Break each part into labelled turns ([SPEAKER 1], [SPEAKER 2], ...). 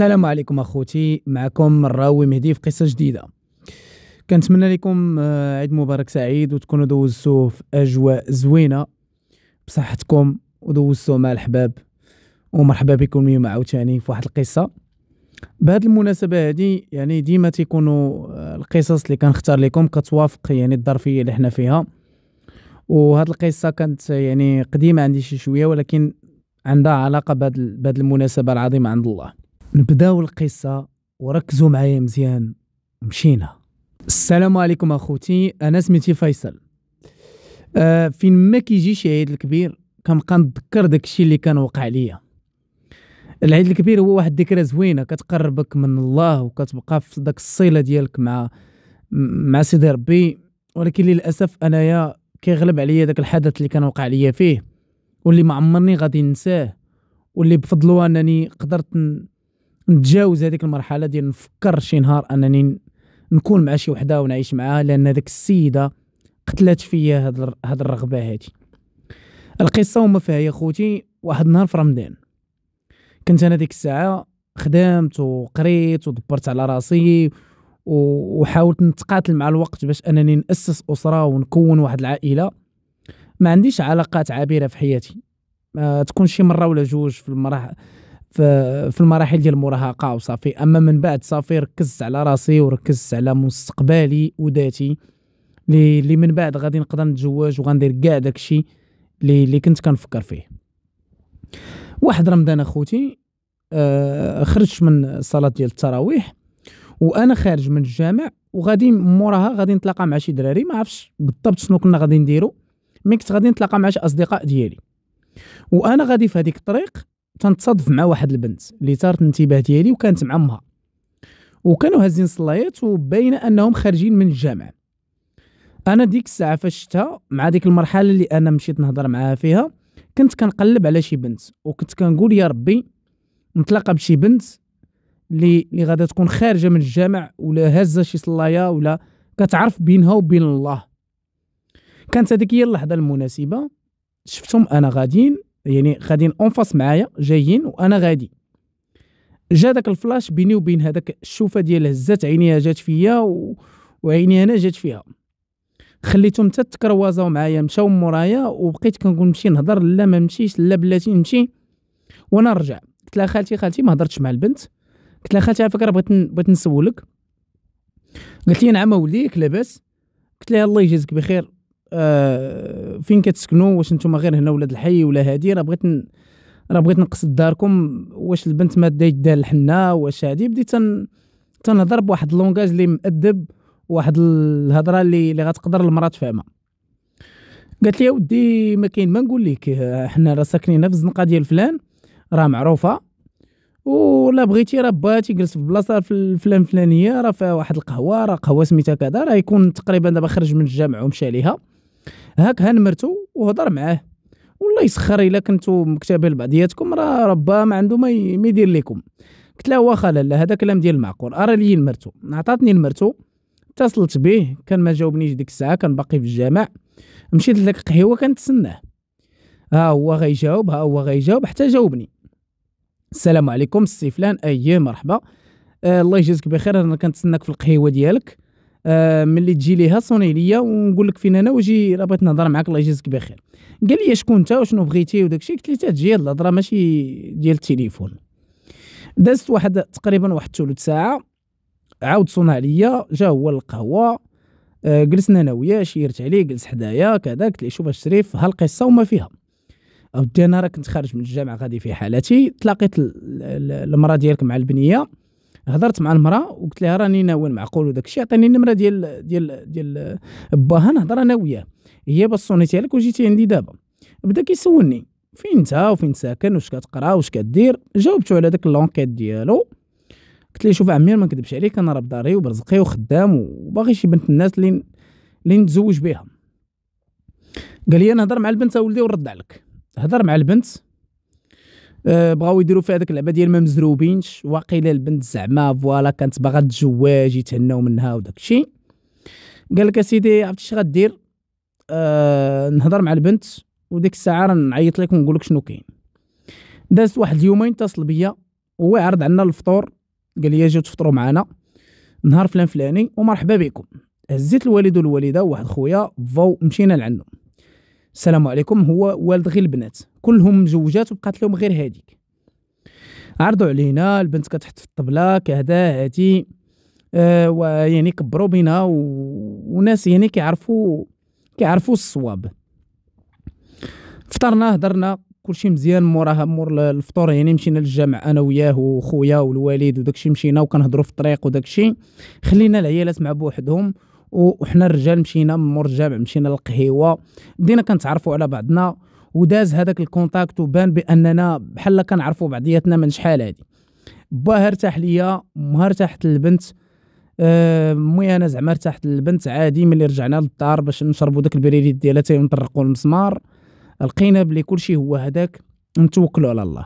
[SPEAKER 1] السلام عليكم اخوتي معكم الراوي مهدي في قصه جديده كنتمنى لكم آه، عيد مبارك سعيد وتكونوا دوزتوه في اجواء زوينه بصحتكم ودوزتوه مع الحباب ومرحبا بكم اليوم عاوتاني في واحد القصه بهاد المناسبه هذه يعني ديما تيكونوا آه، القصص اللي كنختار لكم كتوافق يعني الظرفيه اللي حنا فيها وهاد القصه كانت يعني قديمه عندي شي شويه ولكن عندها علاقه بهاد المناسبه العظيمه عند الله نبداو القصة وركزوا معايا مزيان مشينا السلام عليكم اخوتي انا سميتي فيصل آه فين ما كيجي شي عيد الكبير كنبقى نتذكر داكشي اللي كان وقع ليا العيد الكبير هو واحد الذكرى زوينه كتقربك من الله وكتبقى في داك الصله ديالك مع مع سيدي ربي ولكن للاسف انايا كيغلب عليا داك الحدث اللي كان وقع ليا فيه واللي ما عمرني غادي ننساه واللي بفضلو انني قدرت نتجاوز هذيك المرحله ديال نفكر شي نهار انني نكون مع شي وحده ونعيش معاها لان ديك السيده قتلت فيا هاد هاد الرغبه هادي القصه وما فيها يا خوتي واحد النهار في رمضان كنت انا ديك الساعه خدمت وقريت ودبرت على راسي وحاولت نتقاتل مع الوقت باش انني ناسس اسره ونكون واحد العائله ما عنديش علاقات عابره في حياتي ما تكون شي مره ولا جوج في المراحل في, المراحل ديال المراهقه وصافي اما من بعد صافي ركزت على راسي وركزت على مستقبلي وذاتي اللي من بعد غادي نقدر نتزوج وغندير كاع داكشي اللي اللي كنت كنفكر فيه واحد رمضان اخوتي آه، خرجت من الصلاه ديال التراويح وانا خارج من الجامع وغادي موراها غادي نتلاقى مع شي دراري ما عرفتش بالضبط شنو كنا غادي نديرو مي كنت غادي نتلاقى مع شي اصدقاء ديالي وانا غادي في هذيك الطريق تنتصادف مع واحد البنت اللي ثارت الانتباه ديالي وكانت مع امها وكانوا هازين صلايات وبين انهم خارجين من الجامع انا ديك الساعه فاش شفتها مع ديك المرحله اللي انا مشيت نهضر معاها فيها كنت كنقلب على شي بنت وكنت كنقول يا ربي نتلاقى بشي بنت اللي اللي غادا تكون خارجه من الجامع ولا هازه شي صلايه ولا كتعرف بينها وبين الله كانت هذيك هي اللحظه المناسبه شفتهم انا غاديين يعني غاديين اونفاس معايا جايين وانا غادي جا داك الفلاش بيني وبين هذاك الشوفه ديال هزات عينيها جات فيا و... وعيني انا جات فيها خليتهم حتى تكروازاو معايا مشاو مورايا وبقيت كنقول نمشي نهضر لا ما نمشيش لا بلاتي نمشي وانا نرجع قلت لها خالتي خالتي ما هضرتش مع البنت قلت لها خالتي على فكره بغيت بغيت نسولك قالت لي نعم اولي لاباس قلت لها الله يجازيك بخير آه، فين كتسكنوا واش نتوما غير هنا ولاد الحي ولا هادي راه بغيت ن... راه بغيت نقصد داركم واش البنت دايت دال حنا واش هادي بديت تن... تنهضر بواحد اللونغاج اللي مأدب واحد الهضره اللي اللي غتقدر المراه تفهمها قالت لي ودي ما كاين ما نقول لك حنا راه ساكنين في الزنقه ديال فلان راه معروفه ولا بغيتي راه باتي جلس في بلاصه في فلان فلانيه راه فيها واحد القهوه راه قهوه سميتها كذا راه يكون تقريبا دابا خرج من الجامع ومشى ليها هاك هان مرتو وهضر معاه والله يسخر الا كنتو مكتبه لبعضياتكم راه ربا ما عنده ما يدير لكم قلت لها واخا لا هذا كلام ديال المعقول ارى لي المرتو عطاتني المرتو اتصلت به كان ما جاوبنيش ديك الساعه كان باقي في الجامع مشيت لذاك القهيوه كنتسناه ها هو غيجاوب ها هو غيجاوب حتى جاوبني السلام عليكم السي فلان اييه مرحبا آه الله يجازيك بخير انا كنتسناك في القهيوه ديالك آه ملي تجي ليها صوني ليا ونقول لك فين انا وجي راه بغيت نهضر معاك الله يجازيك بخير قال لي شكون انت وشنو بغيتي وداك الشيء قلت له تجي الهضره ماشي ديال التليفون دازت واحد تقريبا واحد ثلث ساعه عاود صون عليا جا هو للقهوه آه جلسنا انا وياه شيرت عليه جلس حدايا كذا قلت ليه شوف الشريف ها القصه وما فيها اودي انا راه كنت خارج من الجامعه غادي في حالتي تلاقيت المراه ديالك مع البنيه هضرت مع المراه وقلت لها راني ناوي معقول وداك الشيء عطيني النمره ديال ديال ديال باها نهضر انا وياه هي بصونيتي لك وجيتي عندي دابا بدا كيسولني فين انت وفين ساكن واش كتقرا واش كدير جاوبته على داك لونكيت ديالو قلت ليه شوف عمي ما نكذبش عليك انا راه بداري وبرزقي وخدام وباغي شي بنت الناس اللي اللي نتزوج بها قال لي نهضر مع البنت اولدي ونرد عليك هضر مع البنت آه، بغاو يديروا فيها هذيك اللعبه ديال ما مزروبينش واقيلا البنت زعما فوالا كانت باغا تزواج يتهناو منها وداك الشيء قال لك اسيدي عرفتي اش غدير أه نهضر مع البنت وديك الساعه راه نعيط لك ونقول لك شنو كاين دازت واحد اليومين اتصل بيا هو عرض عنا الفطور قال لي جيو تفطروا معنا نهار فلان فلاني ومرحبا بكم هزيت الوالد والوالده وواحد خويا فو مشينا لعندهم السلام عليكم هو والد غير البنات كلهم مزوجات وبقات لهم غير هذيك عرضوا علينا البنت كتحط في الطبله كهذا هادي آه ويعني كبروا بينا و... وناس يعني كيعرفوا كيعرفوا الصواب فطرنا هضرنا كلشي مزيان موراها مور الفطور يعني مشينا للجامع انا وياه وخويا والواليد وداكشي مشينا وكنهضروا في الطريق وداكشي خلينا العيالات مع بوحدهم وحنا الرجال مشينا مور الجامع مشينا للقهيوه بدينا كنتعرفوا على بعضنا وداز هذاك الكونتاكت وبان باننا بحال كنعرفوا بعضياتنا من شحال هادي با ارتاح ليا مها ارتاحت للبنت آه، مي انا زعما ارتاحت للبنت عادي ملي رجعنا للدار باش نشربوا داك البريريت ديالها تاي ونطرقوا المسمار لقينا بلي كلشي هو هذاك نتوكلوا على الله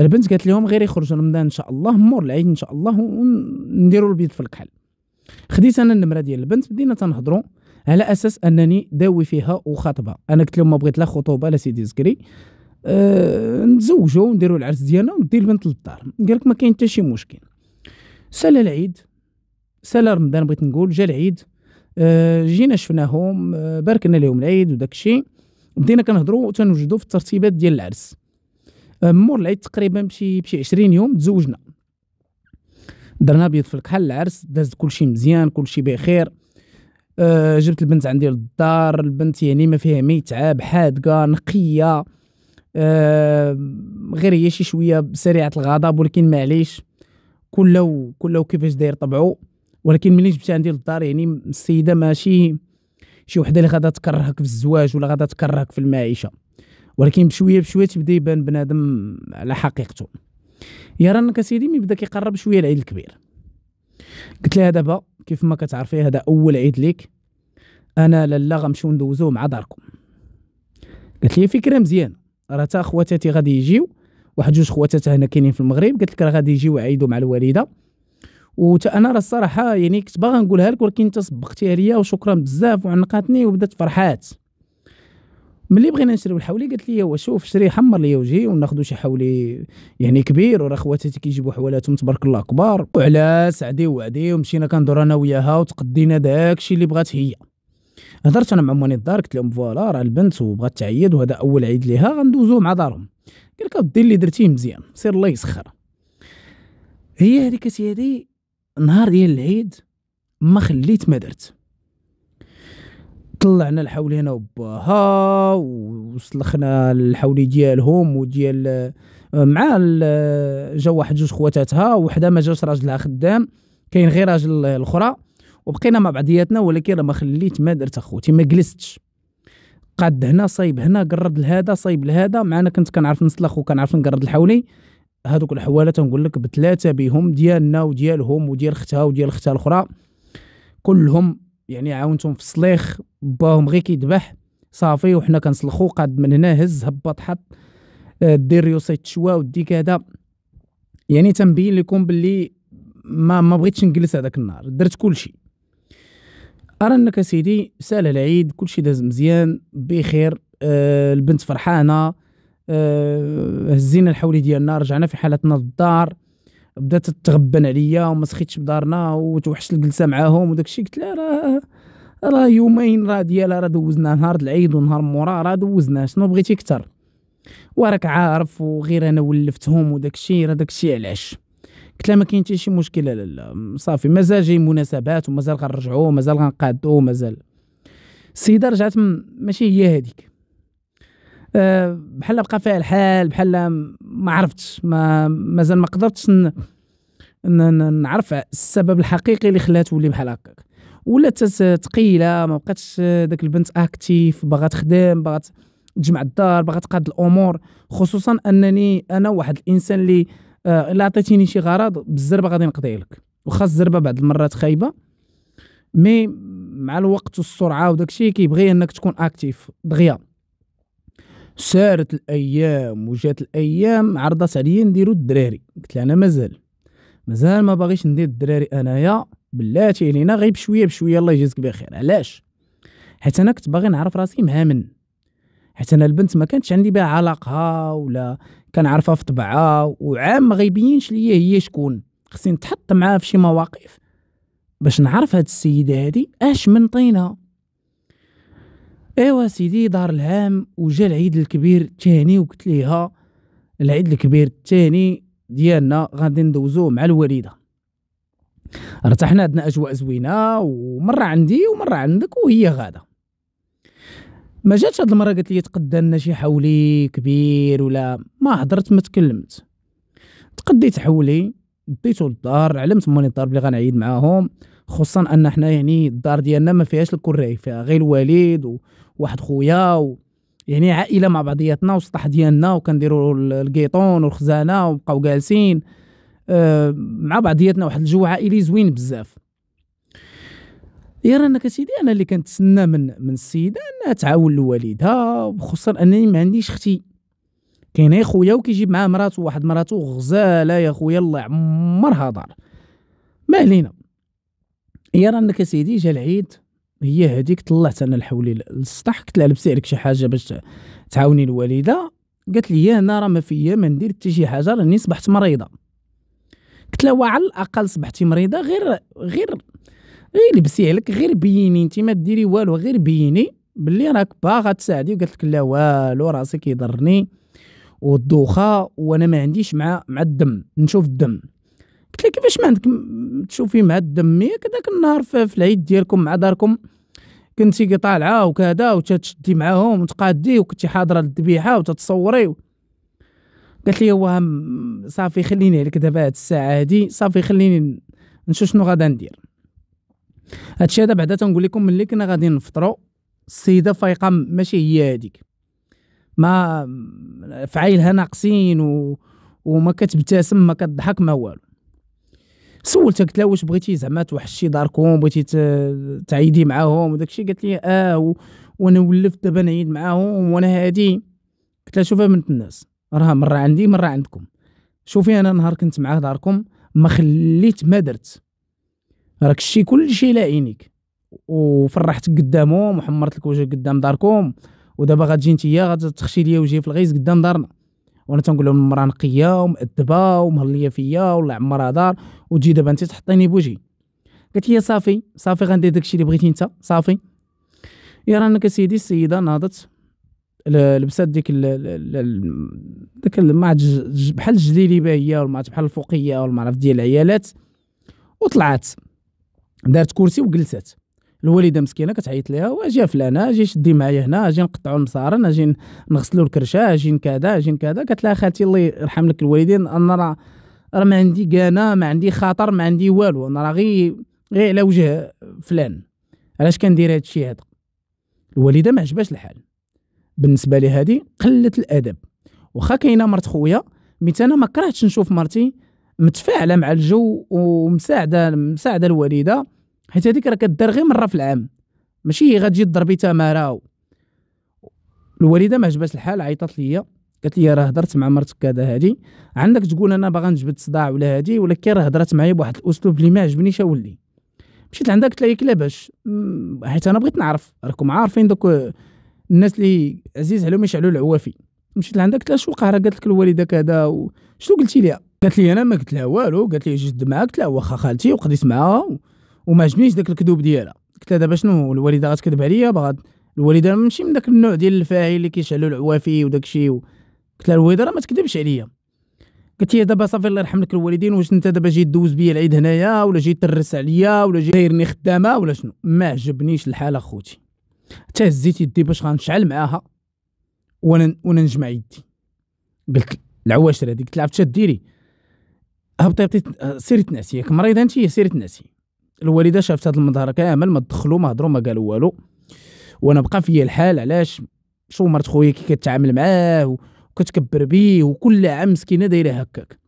[SPEAKER 1] البنت قالت لهم غير يخرجوا رمضان ان شاء الله مور العيد ان شاء الله ونديروا البيض في الكحل خديت انا النمره ديال البنت بدينا تنهضروا على اساس انني داوي فيها وخاطبه انا قلت لهم ما بغيت لا خطوبه لا سيدي زكري أه نتزوجوا ونديروا العرس ديالنا وندي البنت للدار قال لك ما كاين حتى شي مشكل سال العيد سال رمضان بغيت نقول جا العيد أه جينا شفناهم أه باركنا لهم العيد وداك الشيء بدينا كنهضروا وتنوجدوا في الترتيبات ديال العرس آه، مور العيد تقريبا بشي بشي 20 يوم تزوجنا درنا بيض في الكحل العرس داز كلشي مزيان كلشي بخير أه جبت البنت عندي للدار البنت يعني ما فيها ما يتعاب حادقه نقيه أه غير هي شي شويه سريعه الغضب ولكن معليش كله كله كيفاش داير طبعو ولكن ملي جبتها عندي للدار يعني السيده ماشي شي وحده اللي غادا تكرهك في الزواج ولا غادا تكرهك في المعيشه ولكن بشويه بشويه تبدا يبان بنادم على حقيقته يا رانك اسيدي ملي بدا كيقرب شويه العيد الكبير قلت لها دابا كيف ما كتعرفي هذا اول عيد ليك انا لالا غنمشيو ندوزوه مع داركم قالت لي فكره مزيانه راه تا خواتاتي غادي يجيو واحد جوج خواتات هنا كاينين في المغرب قالت لك راه غادي يجيو يعيدوا مع الوالده وتا انا راه الصراحه يعني كنت باغا نقولها لك ولكن انت صبقتيها ليا وشكرا بزاف وعنقاتني وبدات فرحات ملي بغينا نشريو الحولي قالت لي هو شوف شري حمر لي وجهي وناخذ شي حولي يعني كبير وراه خواتاتي كيجيبوا حوالاتهم تبارك الله كبار وعلى سعدي وعدي ومشينا كندور انا وياها وتقدينا داكشي اللي بغات هي هضرت انا مع مواني الدار قلت لهم فوالا راه البنت وبغات تعيد وهذا اول عيد ليها غندوزو مع دارهم قال لك ودي اللي درتيه مزيان سير الله يسخر هي هذيك سيدي نهار ديال العيد ما خليت ما درت طلعنا الحولينا وباها وسلخنا الحولي ديالهم وديال آه، مع آه، جا واحد جوج خواتاتها وحده ما جاش راجلها خدام كاين غير راجل الاخرى وبقينا مع بعضياتنا ولكن ما خليت ما درت اخوتي ما جلستش قاد هنا صايب هنا قرد لهذا صايب لهذا معنا كنت كنعرف نسلخ وكنعرف نقرد الحولي هذوك الحواله تنقول لك بثلاثه بهم ديالنا وديالهم وديال اختها وديال اختها الاخرى كلهم يعني عاونتهم في الصليخ باهم غير كيذبح صافي وحنا كنسلخو قاد من هنا هز هبط حط آه، دير ريوسيط شوا ودي كذا يعني تنبين لكم باللي ما ما بغيتش نجلس هذاك النهار درت كلشي ارى انك سيدي سال العيد كلشي داز مزيان بخير أه البنت فرحانه أه هزينا الحولي ديالنا رجعنا في حالتنا للدار بدات تتغبن عليا وما سخيتش بدارنا وتوحشت الجلسه معاهم وداك الشيء قلت لها راه راه يومين راه ديالها راه دوزنا نهار العيد ونهار مورا راه دوزنا شنو بغيتي اكثر وراك عارف وغير انا ولفتهم وداك الشيء راه داك الشيء علاش قلت لها ما كاين حتى شي مشكله لا لا صافي مازال جاي مناسبات ومازال غنرجعو ومازال غنقادو ومازال السيده رجعت ماشي هي هذيك أه، بحال بقى فيها الحال بحال ما عرفتش ما مازال ما قدرتش نعرف السبب الحقيقي اللي خلاها تولي بحال هكاك ولا ثقيله ما بقاتش داك البنت اكتيف باغا تخدم باغا تجمع الدار باغا تقاد الامور خصوصا انني انا واحد الانسان اللي الا أه، عطيتيني شي غرض بالزربه غادي نقضي لك وخا الزربه بعض المرات خايبه مي مع الوقت والسرعه وداكشي كيبغي انك تكون اكتيف دغيا سارت الايام وجات الايام عرضت عليا نديرو الدراري قلت لها انا مازال مازال ما باغيش ندير الدراري انايا بلاتي علينا غير بشويه بشويه الله يجازيك بخير علاش حيت انا كنت باغي نعرف راسي مع من حيت انا البنت ما كانتش عندي بها علاقه ولا كنعرفها في طبعها وعام ما غيبينش ليا هي شكون خصني نتحط معاها في شي مواقف باش نعرف هاد السيده هادي اش من طينها ايوا سيدي دار العام وجا العيد الكبير الثاني وقلت ليها العيد الكبير الثاني ديالنا غادي ندوزوه مع الوالده ارتحنا عندنا اجواء زوينه ومره عندي ومره عندك وهي غاده ما جاتش هاد المره قالت لي تقدى لنا شي حولي كبير ولا ما هضرت ما تكلمت تقديت حولي ديتو للدار علمت الدار بلي غنعيد معاهم خصوصا ان حنا يعني الدار ديالنا ما فيهاش الكل فيها غير الوالد واحد خويا و... يعني عائله مع بعضياتنا والسطح ديالنا وكنديروا الكيطون والخزانه وبقاو جالسين آه، مع بعضياتنا واحد الجو عائلي زوين بزاف يا رانا كسيدي انا اللي كنتسنى من من السيده انها تعاون لوالدها وخصوصا انني ما عنديش اختي كاين خويا وكيجيب معاه مراتو واحد مراتو غزاله يا خويا الله يعمرها دار ما علينا يا رانا كسيدي جا العيد هي هذيك طلعت انا الحولي للسطح قلت لها لبسي عليك شي حاجه باش تعاوني الوالده قالت لي انا راه ما فيا ما ندير حتى شي حاجه راني صبحت مريضه قلت لها وعلى الاقل صبحتي مريضه غير غير غير لبسي عليك غير بيني انت ما ديري والو غير بيني باللي راك باغا تساعدي وقالت لك لا والو راسي كيضرني والدوخه وانا ما عنديش مع مع الدم نشوف الدم قلت لها كيفاش ما عندك تشوفي مع الدميه كذاك النهار في العيد ديالكم مع داركم كنتي طالعه وكذا وتتشدي معاهم وتقادي وكنتي حاضره للذبيحه وتتصوري قالت لي هو صافي خليني عليك دابا هاد الساعه هادي صافي خليني نشوف شنو غادا ندير هادشي هذا بعدا تنقول لكم ملي كنا غادي نفطروا السيده فايقه ماشي هي هاديك ما فعايلها ناقصين و... وما كتبتسم ما كتضحك ما والو سولتها قلت لها واش بغيتي زعما توحشي داركم بغيتي تعيدي معاهم وداك الشيء قالت لي اه وانا ولفت دابا نعيد معاهم وانا هادي قلت لها شوفي بنت الناس راه مره عندي مره عندكم شوفي انا نهار كنت مع داركم ما خليت ما درت راك الشيء لا عينيك وفرحتك قدامهم وحمرت لك وجهك قدام داركم ودابا غتجي نتيا غتخشي ليا وجهي في الغيز قدام دارنا وانا تنقول لهم المراه نقيه ومؤدبه ومهليه فيا ولا عمرها دار وتجي دابا انت تحطيني بوجهي قالت لي صافي صافي غندير داكشي اللي بغيتي انت صافي يا رانا كسيدي السيده ناضت لبسات ديك داك ما بحال الجليليبه هي ولا بحال الفوقيه ولا ما عرفت ديال العيالات وطلعت دارت كرسي وجلست الوالده مسكينه كتعيط ليها واجي فلانه اجي شدي معايا هنا اجي نقطعوا المصارن اجي نغسلوا الكرشه اجي كذا اجي كذا لها خالتي الله يرحم لك الوالدين انا راه راه ما عندي كانا ما عندي خاطر ما عندي والو انا راه غير غير على وجه فلان علاش كندير هذا الشيء هذا الوالده ما عجباش الحال بالنسبه لي هذه قله الادب واخا كاينه مرت خويا ميت انا ما كرهتش نشوف مرتي متفاعله مع الجو ومساعده مساعده الوالده حيت هذيك راه كدار غير مره في العام ماشي هي غتجي تضربي تماره الوالده ما عجبات الحال عيطات ليا قالت لي راه هضرت مع مرتك كذا هادي عندك تقول انا باغا نجبد صداع ولا هادي ولكن راه هضرات معايا بواحد الاسلوب اللي ما عجبنيش اولي مشيت عندك قلت لها ياك لاباس حيت انا بغيت نعرف راكم عارفين دوك الناس اللي عزيز عليهم يشعلوا العوافي مشيت لعندها قلت لها شو وقع راه قالت لك الوالده كذا وشنو شنو قلتي ليها قالت لي انا ما قلت لها والو قالت لي جد معاك قلت لها واخا خالتي وقضيت معاها وما عجبنيش داك الكذوب ديالها قلت لها دابا شنو الوالده غتكذب عليا باغا الوالده ماشي من داك النوع ديال الفاعل اللي كيشعلوا العوافي وداك الشيء قلت لها الوالده راه ما تكذبش عليا قلت لي دابا صافي الله يرحم لك الوالدين واش انت دابا جاي دوز بيا العيد هنايا ولا جاي ترس عليا ولا جاي دايرني خدامه ولا شنو ما عجبنيش الحال اخوتي حتى هزيت يدي باش غنشعل معاها وانا وانا نجمع يدي قلت العواشر هذيك قلت لها عرفتي ديري هبطي هبطي سيري تنعسي ياك مريضه انت سيري تنعسي الوالده شافت هاد المظهر كامل ما دخلوا ما هضروا ما قالوا والو وانا بقى فيا الحال علاش شو مرت خويا كي كتعامل معاه وكتكبر بيه وكل عام مسكينه دايره هكاك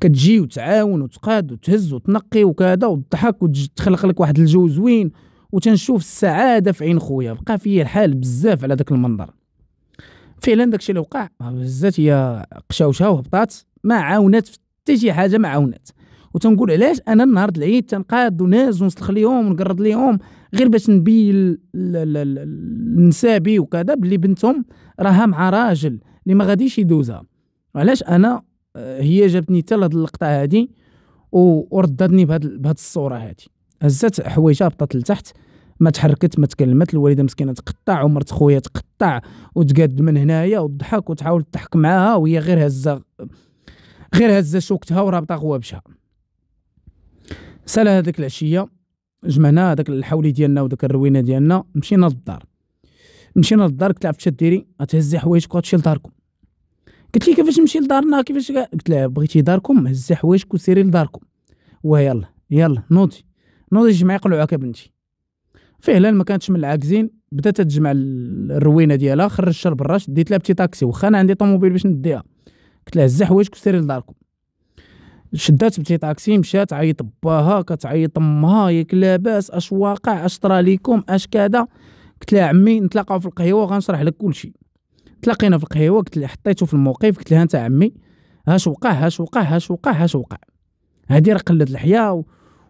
[SPEAKER 1] كتجي وتعاون وتقاد وتهز وتنقي وكذا وتضحك وتخلق لك واحد الجو زوين وتنشوف السعاده في عين خويا بقى فيا الحال بزاف على داك المنظر فعلا داكشي اللي وقع هزات هي قشاوشه وهبطات ما عاونت حتى شي حاجه ما عاونت وتنقول علاش انا نهار العيد تنقاد وناز ونسلخ ليهم ونقرض ليهم غير باش نبين لنسابي وكذا بلي بنتهم راها مع راجل اللي ما غاديش يدوزها علاش انا آه، هي جابتني حتى لهاد اللقطه هادي وردتني بهاد بهاد الصوره هادي هزات حوايجها هبطت لتحت ما تحركت ما تكلمت الوالده مسكينه تقطع ومرت خويا تقطع وتقاد من هنايا وتضحك وتحاول تضحك معاها وهي غير هزه غير هزه شوكتها ورابطه غوابشها سالا هذاك العشيه جمعنا هذاك الحولي ديالنا وداك الروينه ديالنا مشينا للدار مشينا للدار قلت لها فاش ديري غتهزي حوايجك وغتمشي لداركم قلت لي كيفاش نمشي لدارنا كيفاش قلت لها بغيتي داركم هزي حوايجك وسيري لداركم ويلا يلا نوضي نوضي جمعي قلعك بنتي فعلا ما كانتش من العاكزين بدات تجمع الروينه ديالها خرجتها برا ديت لها بتي طاكسي واخا انا عندي طوموبيل باش نديها قلت لها هزي حوايجك وسيري لداركم شدات بتي طاكسي مشات عيط باها كتعيط امها ياك لاباس اش واقع اش طرا ليكم اش كذا قلت لها عمي نتلاقاو في القهيوه غنشرح لك كلشي تلاقينا في القهيوه قلت لها حطيته في الموقف قلت لها انت عمي هاش وقع هاش وقع هاش وقع هاش وقع هادي راه قله الحياه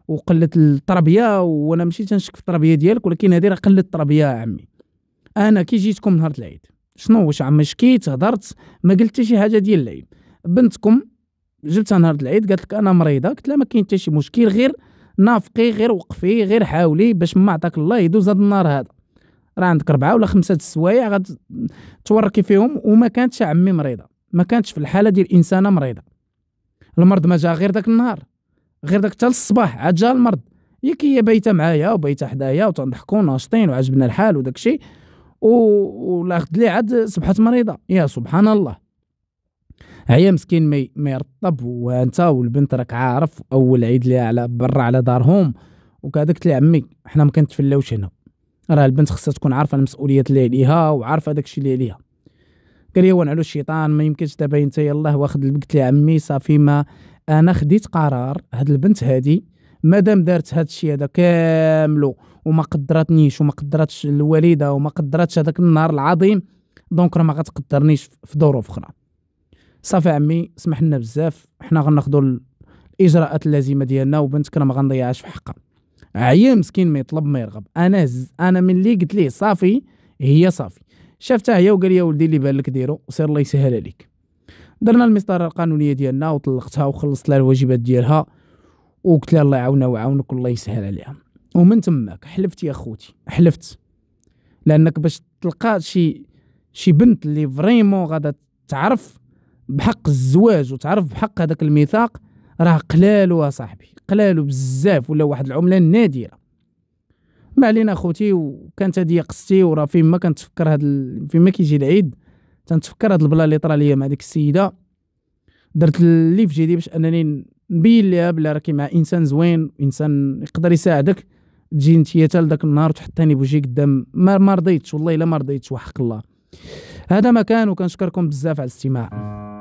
[SPEAKER 1] وقله التربيه وانا ماشي تنشك في التربيه ديالك ولكن هادي راه قله التربيه يا عمي انا كي جيتكم نهار العيد شنو واش عم شكيت هضرت ما قلت شي حاجه ديال العيد بنتكم جبتها نهار العيد قالت لك انا مريضه قلت لها ما كاين حتى شي مشكل غير نافقي غير وقفي غير حاولي باش ما عطاك الله يدوز هذا النهار هذا راه عندك ربعه ولا خمسه السوايع غتوركي فيهم وما كانتش عمي مريضه ما كانتش في الحاله ديال انسانه مريضه المرض ما جا غير داك النهار غير داك حتى الصباح عاد جا المرض ياك هي بايته معايا وبايته حدايا وتنضحكوا ناشطين وعجبنا الحال وداك الشيء و... ولا غد لي عاد صبحت مريضه يا سبحان الله هي مسكين ما يرطب وانت والبنت راك عارف اول عيد ليها على برا على دارهم وكذاك تلي عمي حنا ما كنتفلاوش هنا راه البنت خصها تكون عارفه المسؤوليات اللي عليها وعارفه داكشي اللي عليها قال لي على الشيطان ما يمكنش دابا انت يلاه واخد البنت لي عمي صافي ما انا خديت قرار هاد البنت هادي مادام دارت هاد الشيء هذا كاملو وما قدرتنيش وما قدرتش الوالده وما قدرتش هذاك النهار العظيم دونك راه ما غتقدرنيش في ظروف اخرى صافي عمي سمح لنا بزاف حنا غناخذوا الاجراءات اللازمه ديالنا وبنتك راه ما غنضيعهاش في حقها عيا مسكين ما يطلب ما يرغب انا هز انا ملي قلت ليه صافي هي صافي شافتها هي وقال لي ولدي اللي بان لك ديرو سير الله يسهل عليك درنا المسطره القانونيه ديالنا وطلقتها وخلصت لها الواجبات ديالها وقلت لها الله يعاونها ويعاونك الله يسهل عليها ومن تماك حلفت يا خوتي حلفت لانك باش تلقى شي شي بنت اللي فريمون غادا تعرف بحق الزواج وتعرف بحق هذاك الميثاق راه قلالو صاحبي قلالو بزاف ولا واحد العمله نادره ما علينا اخوتي وكانت هذه قصتي وراه فين ما كنتفكر هاد ال... فين ما كيجي العيد تنتفكر هاد البلا اللي طرا ليا مع ديك السيده درت اللي في جيدي باش انني نبين ليها بلا راكي مع انسان زوين انسان يقدر يساعدك تجي انت حتى لذاك النهار تحطيني بوجهي قدام ما ما رضيتش والله الا ما رضيتش وحق الله هذا ما كان وكنشكركم بزاف على الاستماع